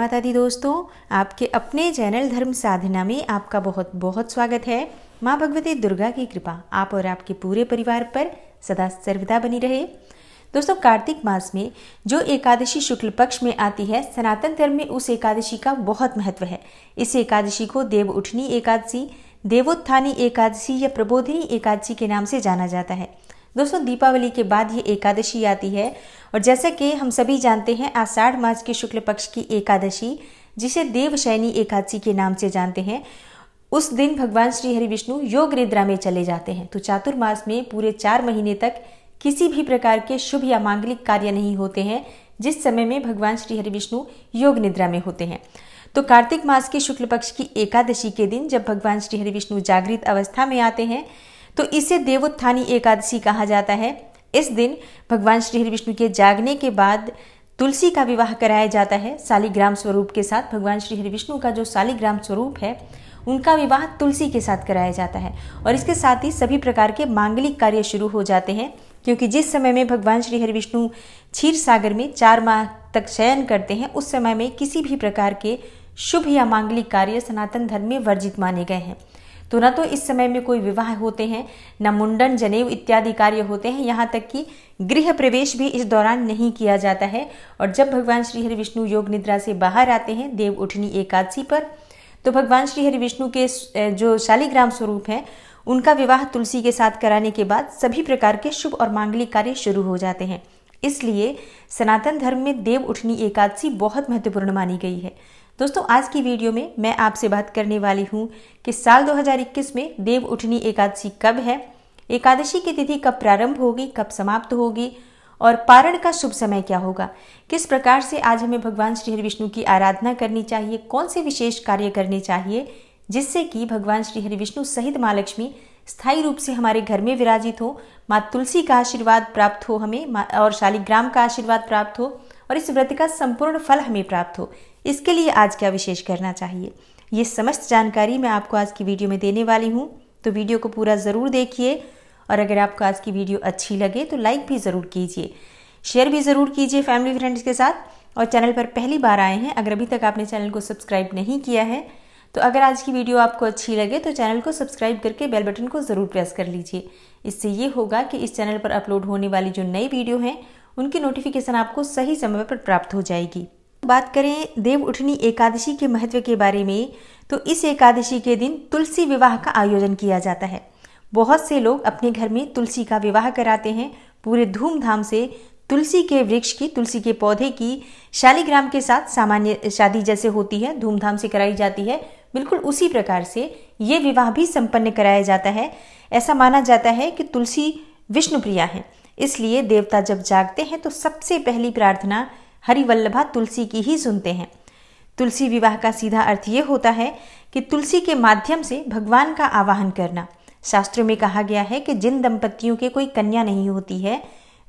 माता दी दोस्तों आपके अपने चैनल धर्म साधना में आपका बहुत बहुत स्वागत है माँ भगवती दुर्गा की कृपा आप और आपके पूरे परिवार पर सदा सर्वदा बनी रहे दोस्तों कार्तिक मास में जो एकादशी शुक्ल पक्ष में आती है सनातन धर्म में उस एकादशी का बहुत महत्व है इस एकादशी को देव उठनी एकादशी देवोत्थानी एकादशी या प्रबोधिनी एकादशी के नाम से जाना जाता है दोस्तों दीपावली के बाद ये एकादशी आती है और जैसा कि हम सभी जानते हैं आषाढ़ मास के शुक्ल पक्ष की एकादशी जिसे देवशैनी एकादशी के नाम से जानते हैं उस दिन भगवान श्री हरि विष्णु योग निद्रा में चले जाते हैं तो चातुर्मास में पूरे चार महीने तक किसी भी प्रकार के शुभ या मांगलिक कार्य नहीं होते हैं जिस समय में भगवान श्री हरि विष्णु योग निद्रा में होते हैं तो कार्तिक मास के शुक्ल पक्ष की एकादशी के दिन जब भगवान श्री हरि विष्णु जागृत अवस्था में आते हैं तो इसे देवोत्थानी एकादशी कहा जाता है इस दिन भगवान श्री हरि विष्णु के जागने के बाद तुलसी का विवाह कराया जाता है शालिग्राम स्वरूप के साथ भगवान श्री हरि विष्णु का जो शालिग्राम स्वरूप है उनका विवाह तुलसी के साथ कराया जाता है और इसके साथ ही सभी प्रकार के मांगलिक कार्य शुरू हो जाते हैं क्योंकि जिस समय में भगवान श्री हरि विष्णु क्षीर सागर में चार माह तक शयन करते हैं उस समय में किसी भी प्रकार के शुभ या मांगलिक कार्य सनातन धर्म में वर्जित माने गए हैं तो न तो इस समय में कोई विवाह होते हैं न मुंडन जनेऊ इत्यादि कार्य होते हैं यहाँ तक कि गृह प्रवेश भी इस दौरान नहीं किया जाता है और जब भगवान श्री हरि विष्णु योग निद्रा से बाहर आते हैं देव उठनी एकादशी पर तो भगवान श्री हरि विष्णु के जो शालिग्राम स्वरूप हैं उनका विवाह तुलसी के साथ कराने के बाद सभी प्रकार के शुभ और मांगलिक कार्य शुरू हो जाते हैं इसलिए सनातन धर्म में देव उठनी एकादशी बहुत महत्वपूर्ण मानी गई है दोस्तों आज की वीडियो में मैं आपसे बात करने वाली हूँ कि साल 2021 में देव उठनी एकादशी कब है एकादशी की तिथि कब प्रारंभ होगी कब समाप्त होगी और पारण का शुभ समय क्या होगा किस प्रकार से आज हमें भगवान श्री हरि विष्णु की आराधना करनी चाहिए कौन से विशेष कार्य करने चाहिए जिससे कि भगवान श्री हरि विष्णु सहित माँ लक्ष्मी स्थायी रूप से हमारे घर में विराजित हो माँ तुलसी का आशीर्वाद प्राप्त हो हमें और शालिग्राम का आशीर्वाद प्राप्त हो और इस व्रत का संपूर्ण फल हमें प्राप्त हो इसके लिए आज क्या विशेष करना चाहिए ये समस्त जानकारी मैं आपको आज की वीडियो में देने वाली हूँ तो वीडियो को पूरा ज़रूर देखिए और अगर आपको आज की वीडियो अच्छी लगे तो लाइक भी ज़रूर कीजिए शेयर भी ज़रूर कीजिए फैमिली फ्रेंड्स के साथ और चैनल पर पहली बार आए हैं अगर अभी तक आपने चैनल को सब्सक्राइब नहीं किया है तो अगर आज की वीडियो आपको अच्छी लगे तो चैनल को सब्सक्राइब करके बेल बटन को ज़रूर प्रेस कर लीजिए इससे ये होगा कि इस चैनल पर अपलोड होने वाली जो नई वीडियो हैं उनकी नोटिफिकेशन आपको सही समय पर प्राप्त हो जाएगी बात करें देव उठनी एकादशी के महत्व के बारे में तो इस एकादशी के दिन तुलसी विवाह का आयोजन किया जाता है बहुत से लोग अपने घर में तुलसी का विवाह कराते हैं पूरे धूमधाम से तुलसी के वृक्ष की तुलसी के पौधे की शालीग्राम के साथ सामान्य शादी जैसे होती है धूमधाम से कराई जाती है बिल्कुल उसी प्रकार से ये विवाह भी संपन्न कराया जाता है ऐसा माना जाता है कि तुलसी विष्णु है इसलिए देवता जब जागते हैं तो सबसे पहली प्रार्थना हरिवल्लभा तुलसी की ही सुनते हैं तुलसी विवाह का सीधा अर्थ ये होता है कि तुलसी के माध्यम से भगवान का आवाहन करना शास्त्रों में कहा गया है कि जिन दंपतियों के कोई कन्या नहीं होती है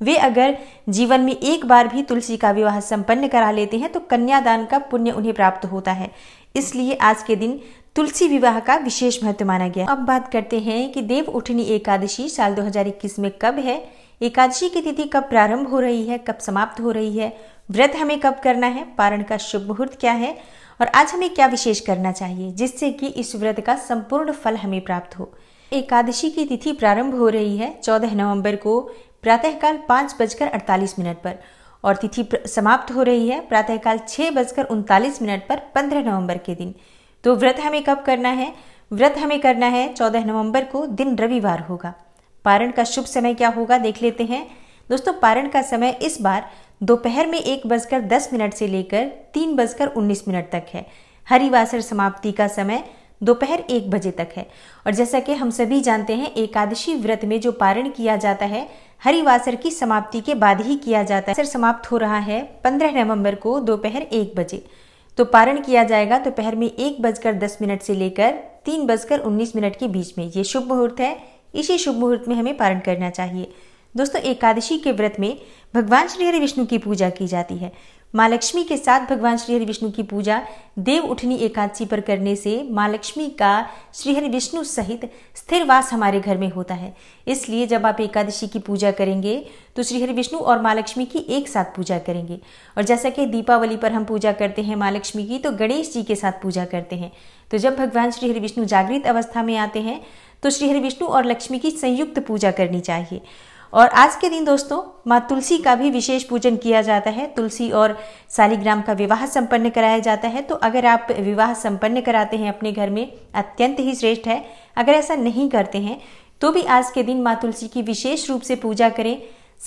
वे अगर जीवन में एक बार भी तुलसी का विवाह संपन्न करा लेते हैं तो कन्यादान का पुण्य उन्हें प्राप्त होता है इसलिए आज के दिन तुलसी विवाह का विशेष महत्व माना गया अब बात करते हैं कि देव उठनी एकादशी साल 2021 में कब है एकादशी की तिथि कब प्रारंभ हो रही है कब समाप्त हो रही है व्रत हमें कब करना है पारण का शुभ मुहूर्त क्या है और आज हमें क्या विशेष करना चाहिए जिससे कि इस व्रत का संपूर्ण फल हमें प्राप्त हो एकादशी की तिथि प्रारंभ हो रही है 14 नवंबर को प्रातःकाल पाँच बजकर अड़तालीस मिनट पर और तिथि समाप्त हो रही है प्रातःकाल छः बजकर उनतालीस मिनट पर पंद्रह नवंबर के दिन तो व्रत हमें कब करना है व्रत हमें करना है चौदह नवंबर को दिन रविवार होगा पारण का शुभ समय क्या होगा देख लेते हैं दोस्तों पारण का समय इस बार दोपहर में एक बजकर दस मिनट से लेकर तीन बजकर उन्नीस मिनट तक है हरिवासर समाप्ति का समय दोपहर एक बजे तक है और जैसा कि हम सभी जानते हैं एकादशी व्रत में जो पारण किया जाता है हरिवासर की समाप्ति के बाद ही किया जाता है सर समाप्त हो रहा है पंद्रह नवंबर को दोपहर एक बजे तो पारण किया जाएगा दोपहर में एक बजकर दस मिनट से लेकर तीन बजकर उन्नीस मिनट के बीच में ये शुभ मुहूर्त है इसी शुभ मुहूर्त में हमें पारण करना चाहिए दोस्तों एकादशी के व्रत में भगवान श्री हरि विष्णु की पूजा की जाती है माँ लक्ष्मी के साथ भगवान श्री हरि विष्णु की पूजा देव उठनी एकादशी पर करने से माँ लक्ष्मी का श्री हरि विष्णु सहित स्थिर वास हमारे घर में होता है इसलिए जब आप एकादशी की पूजा करेंगे तो श्री हरि विष्णु और माँ लक्ष्मी की एक साथ पूजा करेंगे और जैसा कि दीपावली पर हम पूजा करते हैं माँ लक्ष्मी की तो गणेश जी के साथ पूजा करते हैं तो जब भगवान श्री हरि विष्णु जागृत अवस्था में आते हैं तो श्री हरि विष्णु और लक्ष्मी की संयुक्त पूजा करनी चाहिए और आज के दिन दोस्तों माँ तुलसी का भी विशेष पूजन किया जाता है तुलसी और शालिग्राम का विवाह संपन्न कराया जाता है तो अगर आप विवाह संपन्न कराते हैं अपने घर में अत्यंत ही श्रेष्ठ है अगर ऐसा नहीं करते हैं तो भी आज के दिन माँ तुलसी की विशेष रूप से पूजा करें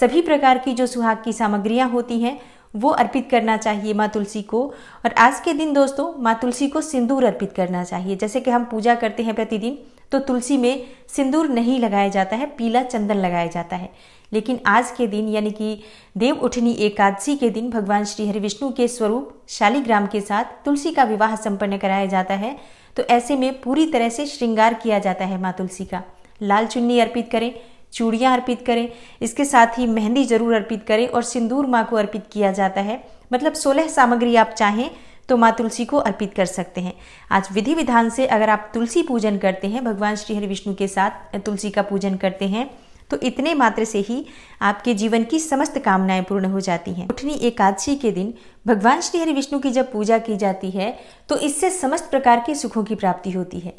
सभी प्रकार की जो सुहाग की सामग्रियाँ होती हैं वो अर्पित करना चाहिए माँ तुलसी को और आज के दिन दोस्तों माँ तुलसी को सिंदूर अर्पित करना चाहिए जैसे कि हम पूजा करते हैं प्रतिदिन तो तुलसी में सिंदूर नहीं लगाया जाता है पीला चंदन लगाया जाता है लेकिन आज के दिन यानी कि देव उठनी एकादशी के दिन भगवान श्री हरि विष्णु के स्वरूप शालिग्राम के साथ तुलसी का विवाह संपन्न कराया जाता है तो ऐसे में पूरी तरह से श्रृंगार किया जाता है माँ तुलसी का लाल चुन्नी अर्पित करें चूड़ियाँ अर्पित करें इसके साथ ही मेहंदी जरूर अर्पित करें और सिंदूर माँ को अर्पित किया जाता है मतलब सोलह सामग्री आप चाहें तो माँ तुलसी को अर्पित कर सकते हैं आज विधि विधान से अगर आप तुलसी पूजन करते हैं भगवान श्री हरि विष्णु के साथ तुलसी का पूजन करते हैं तो इतने मात्र से ही आपके जीवन की समस्त कामनाएं पूर्ण हो जाती हैं उठनी एकादशी के दिन भगवान श्री हरि विष्णु की जब पूजा की जाती है तो इससे समस्त प्रकार के सुखों की प्राप्ति होती है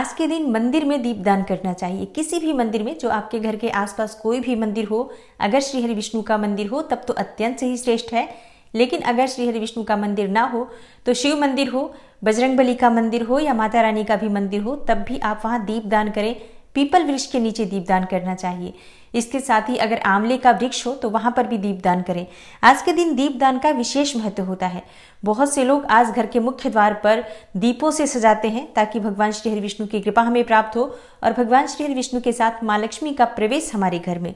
आज के दिन मंदिर में दीपदान करना चाहिए किसी भी मंदिर में जो आपके घर के आसपास कोई भी मंदिर हो अगर श्री हरि विष्णु का मंदिर हो तब तो अत्यंत से ही श्रेष्ठ है लेकिन अगर श्री हरि विष्णु का मंदिर ना हो तो शिव मंदिर हो बजरंग बली का मंदिर हो या माता रानी का भी मंदिर हो तब भी आप वहाँ दीप दान करें पीपल वृक्ष के नीचे दीपदान करना चाहिए इसके साथ ही अगर आंवले का वृक्ष हो तो वहाँ पर भी दीपदान करें आज के दिन दीपदान का विशेष महत्व होता है बहुत से लोग आज घर के मुख्य द्वार पर दीपों से सजाते हैं ताकि भगवान श्री हरि विष्णु की कृपा हमें प्राप्त हो और भगवान श्री हरि विष्णु के साथ माँ लक्ष्मी का प्रवेश हमारे घर में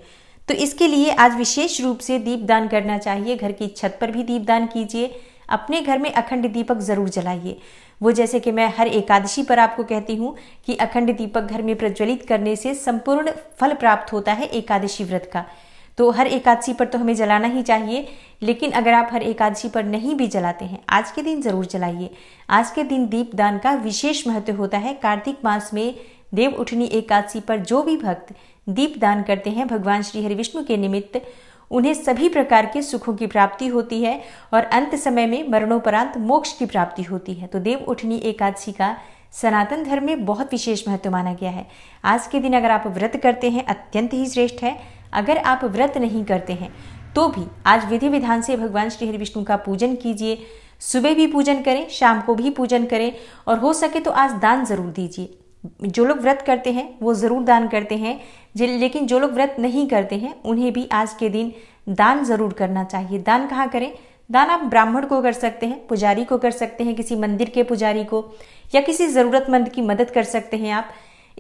तो इसके लिए आज विशेष रूप से दीपदान करना चाहिए घर की छत पर भी दीपदान कीजिए अपने घर में अखंड दीपक ज़रूर जलाइए वो जैसे कि मैं हर एकादशी पर आपको कहती हूँ कि अखंड दीपक घर में प्रज्वलित करने से संपूर्ण फल प्राप्त होता है एकादशी व्रत का तो हर एकादशी पर तो हमें जलाना ही चाहिए लेकिन अगर आप हर एकादशी पर नहीं भी जलाते हैं आज के दिन ज़रूर जलाइए आज के दिन दीपदान का विशेष महत्व होता है कार्तिक मास में देव उठनी एकादशी पर जो भी भक्त दीप दान करते हैं भगवान श्री हरि विष्णु के निमित्त उन्हें सभी प्रकार के सुखों की प्राप्ति होती है और अंत समय में मरणोपरांत मोक्ष की प्राप्ति होती है तो देव उठनी एकादशी का सनातन धर्म में बहुत विशेष महत्व माना गया है आज के दिन अगर आप व्रत करते हैं अत्यंत ही श्रेष्ठ है अगर आप व्रत नहीं करते हैं तो भी आज विधि विधान से भगवान श्री हरि विष्णु का पूजन कीजिए सुबह भी पूजन करें शाम को भी पूजन करें और हो सके तो आज दान जरूर दीजिए जो लोग व्रत करते हैं वो ज़रूर दान करते हैं लेकिन जो लोग व्रत नहीं करते हैं उन्हें भी आज के दिन दान ज़रूर करना चाहिए दान कहाँ करें दान आप ब्राह्मण को कर सकते हैं पुजारी को कर सकते हैं किसी मंदिर के पुजारी को या किसी ज़रूरतमंद की मदद कर सकते हैं आप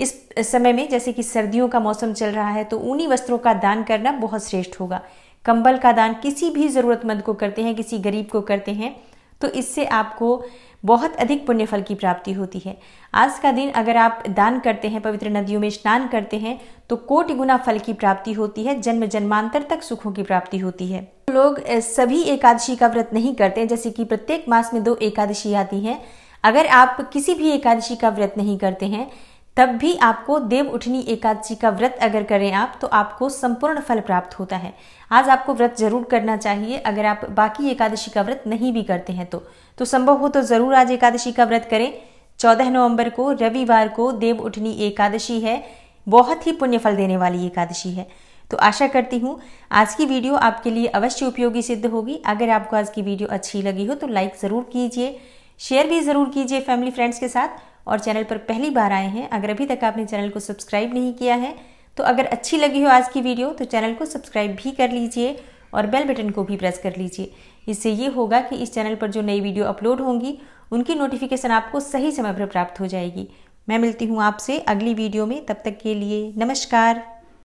इस समय में जैसे कि सर्दियों का मौसम चल रहा है तो ऊनी वस्त्रों का दान करना बहुत श्रेष्ठ होगा कंबल का दान किसी भी ज़रूरतमंद को करते हैं किसी गरीब को करते हैं तो इससे आपको बहुत अधिक पुण्यफल की प्राप्ति होती है आज का दिन अगर आप दान करते हैं पवित्र नदियों में स्नान करते हैं तो कोटि गुना फल की प्राप्ति होती है जन्म जन्मांतर तक सुखों की प्राप्ति होती है लोग सभी एकादशी का व्रत नहीं करते जैसे कि प्रत्येक मास में दो एकादशी आती हैं अगर आप किसी भी एकादशी का व्रत नहीं करते हैं तब भी आपको देव उठनी एकादशी का व्रत अगर करें आप तो आपको संपूर्ण फल प्राप्त होता है आज आपको व्रत जरूर करना चाहिए अगर आप बाकी एकादशी का व्रत नहीं भी करते हैं तो तो संभव हो तो ज़रूर आज एकादशी का व्रत करें चौदह नवंबर को रविवार को देव उठनी एकादशी है बहुत ही पुण्यफल देने वाली एकादशी है तो आशा करती हूँ आज की वीडियो आपके लिए अवश्य उपयोगी सिद्ध होगी अगर आपको आज की वीडियो अच्छी लगी हो तो लाइक ज़रूर कीजिए शेयर भी ज़रूर कीजिए फैमिली फ्रेंड्स के साथ और चैनल पर पहली बार आए हैं अगर अभी तक आपने चैनल को सब्सक्राइब नहीं किया है तो अगर अच्छी लगी हो आज की वीडियो तो चैनल को सब्सक्राइब भी कर लीजिए और बेल बटन को भी प्रेस कर लीजिए इससे ये होगा कि इस चैनल पर जो नई वीडियो अपलोड होंगी उनकी नोटिफिकेशन आपको सही समय पर प्राप्त हो जाएगी मैं मिलती हूँ आपसे अगली वीडियो में तब तक के लिए नमस्कार